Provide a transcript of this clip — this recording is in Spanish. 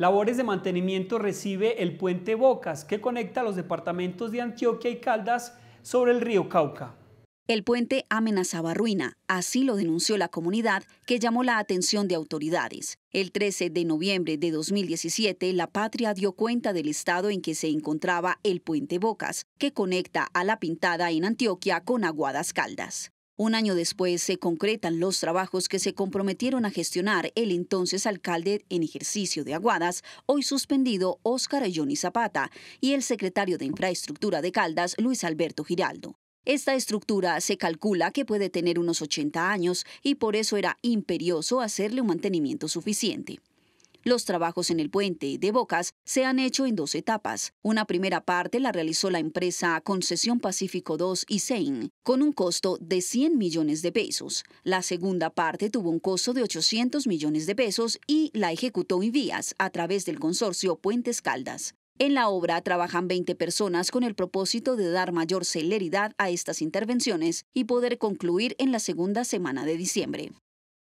Labores de mantenimiento recibe el puente Bocas, que conecta los departamentos de Antioquia y Caldas sobre el río Cauca. El puente amenazaba ruina, así lo denunció la comunidad, que llamó la atención de autoridades. El 13 de noviembre de 2017, La Patria dio cuenta del estado en que se encontraba el puente Bocas, que conecta a La Pintada en Antioquia con Aguadas Caldas. Un año después se concretan los trabajos que se comprometieron a gestionar el entonces alcalde en ejercicio de Aguadas, hoy suspendido Óscar Johnny Zapata, y el secretario de Infraestructura de Caldas, Luis Alberto Giraldo. Esta estructura se calcula que puede tener unos 80 años y por eso era imperioso hacerle un mantenimiento suficiente. Los trabajos en el puente de Bocas se han hecho en dos etapas. Una primera parte la realizó la empresa Concesión Pacífico 2 y Sein, con un costo de 100 millones de pesos. La segunda parte tuvo un costo de 800 millones de pesos y la ejecutó vías a través del consorcio Puentes Caldas. En la obra trabajan 20 personas con el propósito de dar mayor celeridad a estas intervenciones y poder concluir en la segunda semana de diciembre.